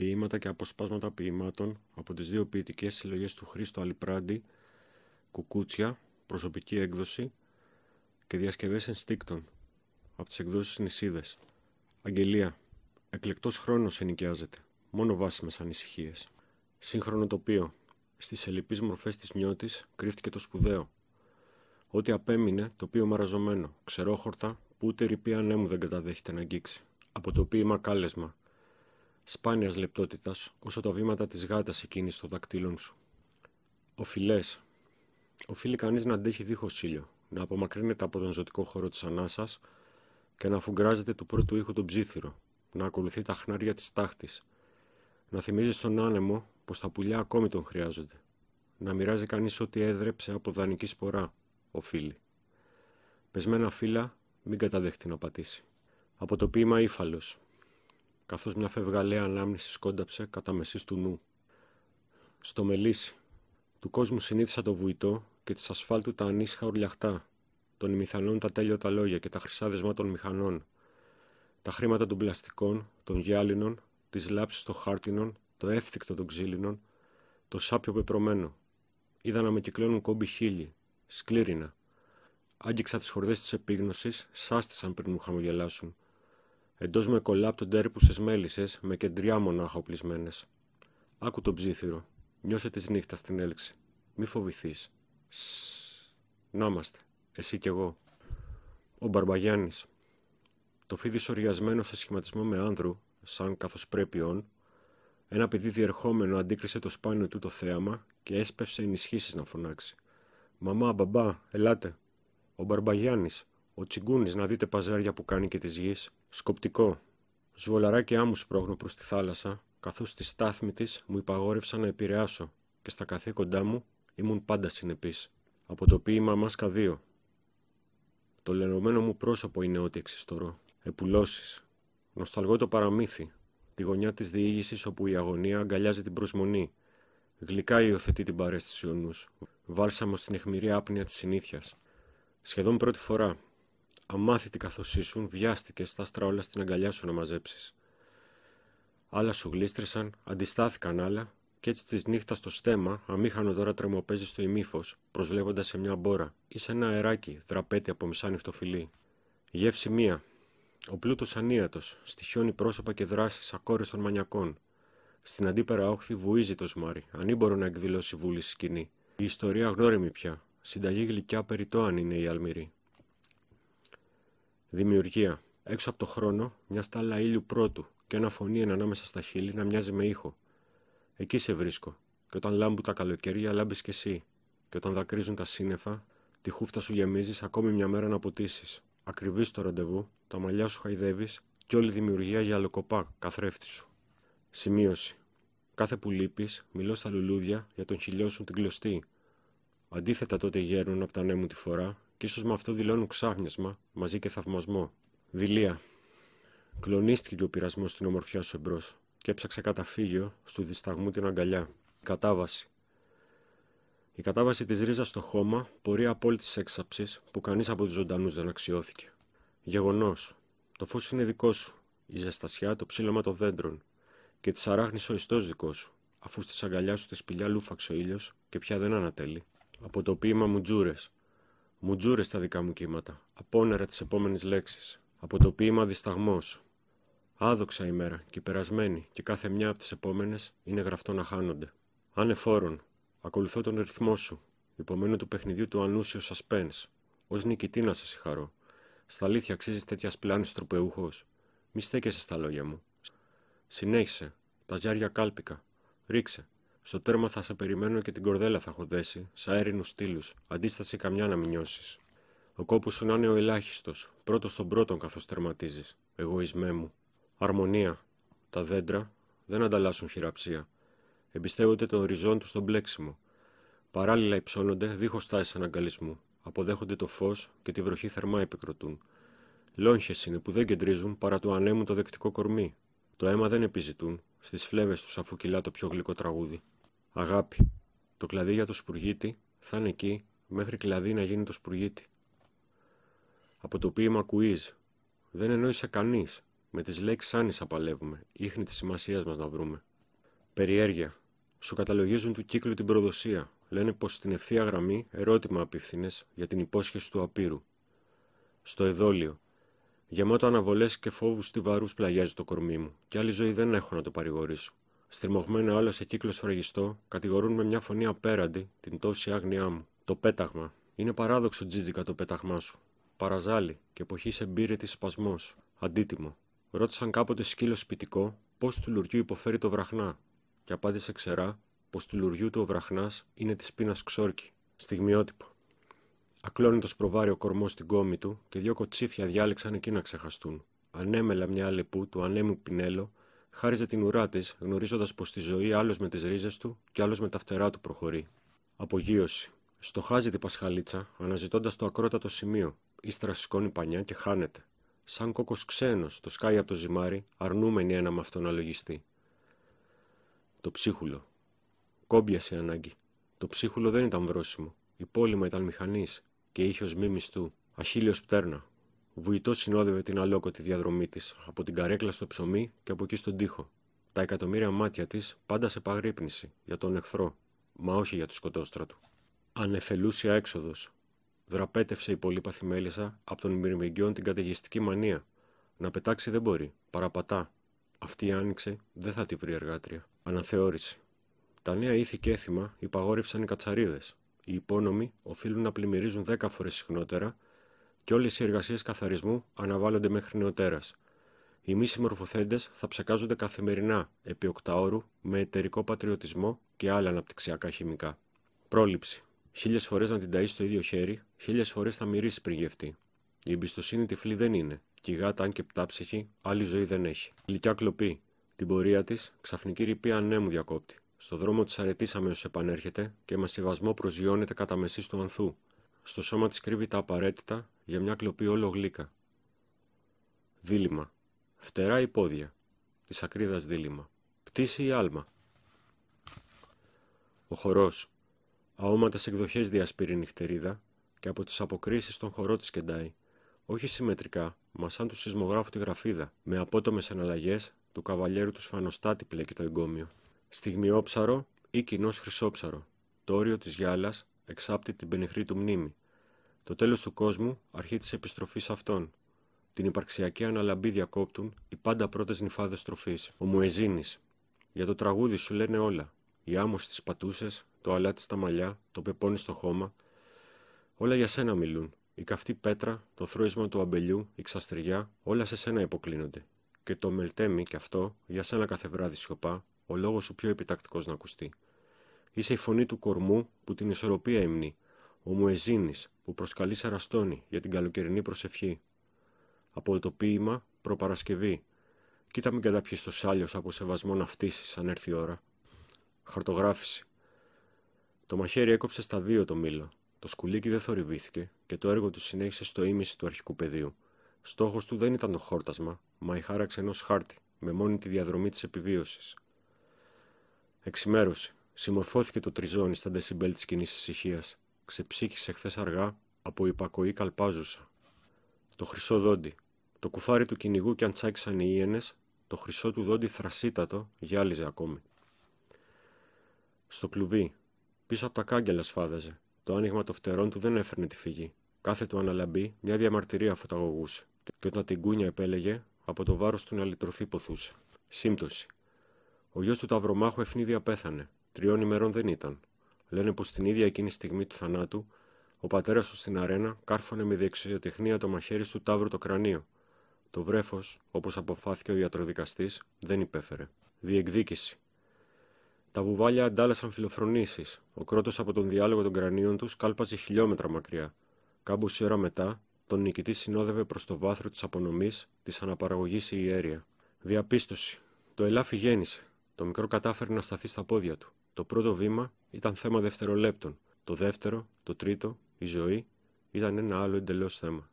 Ποίηματα και αποσπάσματα ποίηματων από τις δύο ποιητικές συλλογές του Χρήστο Αλιπράντη, Κουκούτσια, προσωπική έκδοση και διασκευές ενστίκτων από τις εκδόσεις Νησίδες. Αγγελία. Εκλεκτός χρόνος ενοικιάζεται. Μόνο βάσιμες ανησυχίες. Σύγχρονο τοπίο. Στις ελλειπείς μορφές της νιώτης κρύφτηκε το σπουδαίο. Ό,τι απέμεινε, τοπίο μαραζωμένο, ξερόχορτα, που ούτε ρηπή ανέμου δεν καταδέχεται να αγγίξει. Από το ποίημα κάλεσμα, σπάνιας λεπτότητας όσο τα βήματα της γάτας εκείνης των δακτύλων σου. Οφειλές. Οφείλει κανείς να αντέχει δίχως ήλιο, να απομακρύνεται από τον ζωτικό χώρο της ανάσας και να αφουγκράζεται του πρώτου ήχου τον ψήθυρο, να ακολουθεί τα χνάρια της τάχτης, να θυμίζει στον άνεμο πως τα πουλιά ακόμη τον χρειάζονται, να μοιράζει κανείς ό,τι έδρεψε από δανεική σπορά, οφείλει. Πεσμένα φύλλα μην καταδέχτη να πατήσει. Από το ποίημα ύφαλος, καθώς μια φευγαλαία ανάμνηση σκόνταψε κατά μεσής του νου. Στο μελίσι, του κόσμου συνήθισα το βουητό και της ασφάλτου τα ανήσυχα ορλιαχτά, των ημιθανών τα τέλειωτα λόγια και τα χρυσά δεσμά των μηχανών, τα χρήματα των πλαστικών, των γυάλινων, της λάψης των χάρτινων, το εύθυκτο των ξύλινων, το σάπιο πεπρωμένο. Είδα να με κυκλώνουν κόμπι χίλι. σκλήρινα. Άγγιξα τις χορδές της επίγνωσης, σάστησαν πριν μου χαμογελάσουν. Εντός με κολλά από τον που με κεντριά μονάχα οπλισμένες. Άκου τον ψήθυρο. Νιώσε τη νύχτα στην έλξη. Μη φοβηθείς. Να είμαστε. Εσύ κι εγώ. Ο Μπαρμπαγιάννη. Το φίδι σοριασμένο σε σχηματισμό με άνδρου, σαν καθώ πρέπει όν, ένα παιδί διερχόμενο αντίκρισε το σπάνιο του το θέαμα και έσπευσε ενισχύσει να φωνάξει. Μαμά, μπαμπά, ελάτε. Ο Μπαρμπαγιάννη, ο Τσιγκούνη, να δείτε παζάρια που κάνει και τη γη. Σκοπτικό. Σβολαράκι άμμου σπρώχνω προς τη θάλασσα, καθώς τη στάθμη της μου υπαγόρευσα να επηρεάσω και στα καθήκοντά μου ήμουν πάντα συνεπής. Από το ποίημα Μάσκα 2. Το λερωμένο μου πρόσωπο είναι ό,τι εξιστορώ. Επουλώσεις. Νοσταλγώ το παραμύθι. Τη γωνιά της διήγησης όπου η αγωνία αγκαλιάζει την προσμονή. Γλυκά υιοθετεί την παρέστηση ο νους. Βάλσαμο στην αιχμηρή άπνοια της συνήθειας. Σχεδόν πρώτη φορά αμάθητη καθώς ήσουν, βιάστηκε στα άστρα στην αγκαλιά σου να μαζέψεις. Άλλα σου γλίστρησαν, αντιστάθηκαν άλλα, και έτσι της νύχτα στο στέμα, αμήχανο τώρα τρεμοπέζει στο ημίφος, προσβλέποντα σε μια μπόρα ή σε ένα αεράκι, δραπέτη από μισάνυχτο φιλί. Γεύση μία. Ο πλούτος ανίατος, στοιχιώνει πρόσωπα και δράσεις ακόρες των μανιακών. Στην αντίπερα όχθη βουίζει το σμάρι, ανήμπορο να εκδηλώσει βούληση σκηνή. Η ιστορία απο μισά νυχτοφυλή. γευση πια. Συνταγή γλυκιά περιττό αν είναι η αλμυρή. Δημιουργία. Έξω από το χρόνο, μια στάλα ήλιου πρώτου και ένα φωνή ανάμεσα στα χείλη να μοιάζει με ήχο. Εκεί σε βρίσκω. Και όταν λάμπουν τα καλοκαιρία, λάμπεις κι εσύ. Και όταν δακρύζουν τα σύννεφα, τη χούφτα σου γεμίζεις ακόμη μια μέρα να ποτίσεις. Ακριβείς το ραντεβού, τα μαλλιά σου χαϊδεύεις και όλη η δημιουργία για αλοκοπά, καθρέφτη σου. Σημείωση. Κάθε που λείπεις, μιλώ στα λουλούδια για τον χιλιό σου την κλωστή. Αντίθετα τότε γέρνουν από τα νέα τη φορά και ίσως με αυτό δηλώνουν ξάφνιασμα μαζί και θαυμασμό. Δηλία. Κλονίστηκε ο πειρασμός στην ομορφιά σου εμπρός και έψαξε καταφύγιο στου δισταγμού την αγκαλιά. Κατάβαση. Η κατάβαση της ρίζας στο χώμα, πορεία απόλυτης έξαψης που κανείς από τους ζωντανούς δεν αξιώθηκε. Γεγονός. Το φως είναι δικό σου. Η ζεστασιά, το ψήλωμα των δέντρων. Και της αράχνης ο ιστός δικός σου, αφού στη αγκαλιάς σου τη σπηλιά λούφαξε ο ήλιος και πια δεν ανατέλει. Από το ποίημα μου τζούρες. Μουτζούρε τα δικά μου κύματα, απόνερα τι επόμενε λέξει. Από το ποίημα δισταγμός. Άδοξα ημέρα και περασμένη και κάθε μια από τις επόμενες είναι γραφτό να χάνονται. Ανεφόρον, ακολουθώ τον ρυθμό σου. Υπομένω του παιχνιδιού του ανούσιο σα πέν. Ως νικητή να σα συγχαρώ. Στα αλήθεια αξίζεις τέτοια πλάνη τροπεούχο. Μη στέκεσαι στα λόγια μου. Συνέχισε, τα ζάρια κάλπικα. Ρίξε, στο τέρμα θα σε περιμένω και την κορδέλα θα έχω δέσει, σαν έρηνου στήλους, αντίσταση καμιά να μην νιώσεις. Ο κόπο σου να είναι ο ελάχιστος, πρώτος τον πρώτον καθώς τερματίζεις. Εγωισμέ μου. Αρμονία. Τα δέντρα δεν ανταλλάσσουν χειραψία. Εμπιστεύονται τον οριζόν τους στον πλέξιμο. Παράλληλα υψώνονται δίχως τάση αναγκαλισμού. Αποδέχονται το φως και τη βροχή θερμά επικροτούν. Λόγχες είναι που δεν κεντρίζουν παρά του ανέμου το δεκτικό κορμί. Το αίμα δεν επιζητούν, στις φλέβες τους αφού κυλά το πιο γλυκό τραγούδι. Αγάπη. Το κλαδί για το σπουργίτη θα είναι εκεί μέχρι κλαδί να γίνει το σπουργίτη. Από το ποίημα Κουίζ. Δεν εννοείσα κανείς. Με τις λέξεις άνισα παλεύουμε. Ήχνη της σημασίας μας να βρούμε. Περιέργεια. Σου καταλογίζουν του κύκλου την προδοσία. Λένε πως στην ευθεία γραμμή ερώτημα απίφθινε για την υπόσχεση του απείρου. Στο εδόλιο. Γεμάτο αναβολές και φόβους στιβαρούς πλαγιάζει το κορμί μου, κι άλλη ζωή δεν έχω να το παρηγορήσω στριμωγμένο άλλο σε κύκλο σφραγιστό, κατηγορούν με μια φωνή απέραντη την τόση άγνοιά μου. Το πέταγμα. Είναι παράδοξο τζίτζικα το πέταγμά σου. Παραζάλι και εποχή εμπύρετη σπασμός. Αντίτιμο. Ρώτησαν κάποτε σκύλο σπιτικό πώς του λουριού υποφέρει το βραχνά, και απάντησε ξερά πως του λουριού του ο βραχνάς είναι της πείνας ξόρκη. Στιγμιότυπο. Ακλώνητο προβάρει ο κορμό στην κόμη του και δύο κοτσίφια διάλεξαν εκεί να ξεχαστούν. Ανέμελα μια λεπού του ανέμου πινέλο χάριζε την ουρά της, γνωρίζοντας πως στη ζωή άλλος με τις ρίζες του και άλλος με τα φτερά του προχωρεί. Απογείωση. Στοχάζει την Πασχαλίτσα, αναζητώντας το ακρότατο σημείο. Ύστερα σηκώνει πανιά και χάνεται. Σαν κόκος ξένος, το σκάει από το ζυμάρι, αρνούμενη ένα με αυτό να Το ψίχουλο. Κόμπιασε σε ανάγκη. Το ψίχουλο δεν ήταν βρόσιμο. Η πόλη ήταν μηχανής και ήχο μη του. Αχίλιο πτέρνα. Βουητός συνόδευε την αλόκοτη διαδρομή της, από την καρέκλα στο ψωμί και από εκεί στον τοίχο. Τα εκατομμύρια μάτια της πάντα σε παγρύπνηση για τον εχθρό, μα όχι για του σκοτόστρατου. Ανεφελούσια έξοδος. Δραπέτευσε η πολύπαθη μέλισσα από τον Μυρμηγκιόν την καταιγιστική μανία. Να πετάξει δεν μπορεί, παραπατά. Αυτή άνοιξε, δεν θα τη βρει εργάτρια. Αναθεώρηση. Τα νέα ήθη και έθιμα υπαγόρευσαν οι κατσαρίδες. Οι υπόνομοι οφείλουν να πλημμυρίζουν δέκα φορές συχνότερα και όλες οι εργασίες καθαρισμού αναβάλλονται μέχρι νεοτέρας. Οι μη συμμορφωθέντες θα ψεκάζονται καθημερινά επί οκταώρου με εταιρικό πατριωτισμό και άλλα αναπτυξιακά χημικά. Πρόληψη. Χίλιες φορές να την ταΐσει το ίδιο χέρι, χίλιες φορές θα μυρίσει πριν γευτεί. Η εμπιστοσύνη τυφλή δεν είναι, και η γάτα, αν και πτάψυχη, άλλη ζωή δεν έχει. Γλυκιά κλοπή. Την πορεία της, ξαφνική ρηπή ανέμου διακόπτει. Στο δρόμο της αρετής αμέσως επανέρχεται και με σεβασμό προσγειώνεται κατά μεσής του ανθού. Στο σώμα της κρύβει τα απαραίτητα για μια κλοπή όλο γλύκα. Δίλημα. Φτερά ή πόδια. Της ακρίδας δίλημα. Πτήση ή άλμα. Ο χορός. Αόματες εκδοχές διασπείρει νυχτερίδα και από τις αποκρίσεις τον χορό της κεντάει. Όχι συμμετρικά, μα σαν τους σεισμογράφου τη γραφίδα, με απότομες εναλλαγές του καβαλιέρου του σφανοστάτη πλέκει το εγκόμιο. Στιγμιόψαρο ή κοινός χρυσόψαρο. Το όριο της γυάλας εξάπτει την πενιχρή του μνήμη, το τέλος του κόσμου, αρχή της επιστροφής αυτών. Την υπαρξιακή αναλαμπή διακόπτουν οι πάντα πρώτες νυφάδες τροφής. Ο Μουεζίνης. Για το τραγούδι σου λένε όλα. Η άμμος στι πατούσες, το αλάτι στα μαλλιά, το πεπόνι στο χώμα. Όλα για σένα μιλούν. Η καυτή πέτρα, το θρόισμα του αμπελιού, η ξαστριά, όλα σε σένα υποκλίνονται. Και το μελτέμι κι αυτό, για σένα κάθε βράδυ σιωπά, ο λόγος σου πιο επιτακτικός να ακουστεί. Είσαι η φωνή του κορμού που την ισορροπία υμνεί, ο μουεζίνης, που προσκαλείς Σαραστόνη για την καλοκαιρινή προσευχή. Από το ποίημα «Προπαρασκευή» Κοίτα μην ποιος το σάλιος από σεβασμό να φτύσεις αν έρθει η ώρα. Χαρτογράφηση. Το μαχαίρι έκοψε στα δύο το μήλο. Το σκουλίκι δεν θορυβήθηκε και το έργο του συνέχισε στο ίμιση του αρχικού πεδίου. Στόχος του δεν ήταν το χόρτασμα, μα η χάραξε ενός χάρτη, με μόνη τη διαδρομή της επιβίωσης. Εξημέρωση. Συμμορφώθηκε το τριζόνι στα ντεσιμπέλ της κοινής ησυχίας ξεψύχησε χθες αργά από υπακοή καλπάζουσα. Το χρυσό δόντι. Το κουφάρι του κυνηγού κι αν οι ίενες, το χρυσό του δόντι θρασίτατο γυάλιζε ακόμη. Στο κλουβί, πίσω από τα κάγκελα σφάδαζε. Το άνοιγμα των φτερών του δεν έφερνε τη φυγή. Κάθε του αναλαμπή μια διαμαρτυρία φωταγωγούσε. Και όταν την κούνια επέλεγε, από το βάρος του να λυτρωθεί ποθούσε. Σύμπτωση. Ο γιος του Ταυρομάχου ευνίδια πέθανε. Τριών ημερών δεν ήταν λένε πως την ίδια εκείνη στιγμή του θανάτου, ο πατέρας του στην αρένα κάρφωνε με δεξιοτεχνία το μαχαίρι του τάβρο το κρανίο. Το βρέφος, όπως αποφάθηκε ο ιατροδικαστής, δεν υπέφερε. Διεκδίκηση. Τα βουβάλια αντάλλασαν φιλοφρονήσεις. Ο κρότος από τον διάλογο των κρανίων τους κάλπαζε χιλιόμετρα μακριά. Κάμποση ώρα μετά, τον νικητή συνόδευε προς το βάθρο της απονομής της αναπαραγωγής η Διαπίστωση. Το ελάφι γέννησε. Το μικρό κατάφερε να σταθεί στα πόδια του. Το πρώτο βήμα ήταν θέμα δευτερολέπτων. Το δεύτερο, το τρίτο, η ζωή, ήταν ένα άλλο εντελώς θέμα.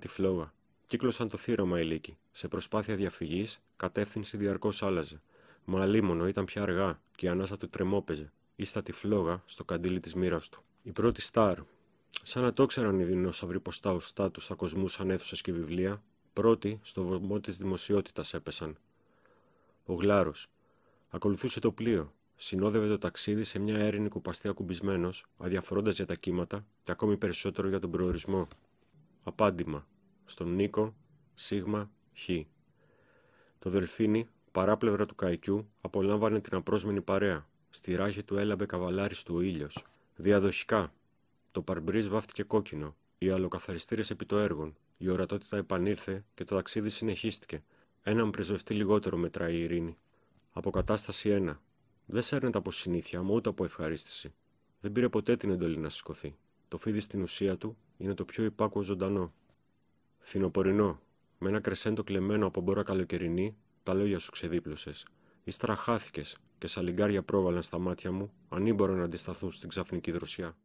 τη φλόγα. Κύκλωσαν το θύρωμα οι λύκοι. Σε προσπάθεια διαφυγής, κατεύθυνση διαρκώς άλλαζε. Μα αλίμονο ήταν πια αργά και η ανάσα του τρεμόπαιζε. τη φλόγα στο καντήλι της μοίρας του. Η πρώτη στάρ. Σαν να το ξέραν οι δεινόσαυροι πως τα οστά τους θα κοσμούσαν αίθουσες και βιβλία, πρώτοι στο βωμό της δημοσιότητας έπεσαν. Ο γλάρος. Ακολουθούσε το πλοίο, συνόδευε το ταξίδι σε μια έρηνη κουπαστή ακουμπισμένο, αδιαφορώντας για τα κύματα και ακόμη περισσότερο για τον προορισμό. Απάντημα. Στον Νίκο, Σίγμα, Χ. Το δελφίνι, παράπλευρα του καϊκιού, απολάμβανε την απρόσμενη παρέα. Στη ράχη του έλαμπε καβαλάρι του ήλιος. Διαδοχικά. Το παρμπρί βάφτηκε κόκκινο. Οι αλοκαθαριστήρες επί το έργον. Η ορατότητα επανήλθε και το ταξίδι συνεχίστηκε. Έναν πρεσβευτή λιγότερο μετράει η ειρήνη. Αποκατάσταση 1. Δεν σέρνεται από συνήθεια, μου ούτε από ευχαρίστηση. Δεν πήρε ποτέ την εντολή να σηκωθεί. Το φίδι στην ουσία του είναι το πιο υπάκουο ζωντανό. Φθινοπορεινό, με ένα κρεσέντο κλεμμένο από μπόρα καλοκαιρινή, τα λόγια σου ξεδίπλωσες. Ύστερα χάθηκες και σαλιγκάρια πρόβαλαν στα μάτια μου, ανήμπορο να αντισταθούν στην ξαφνική δροσιά.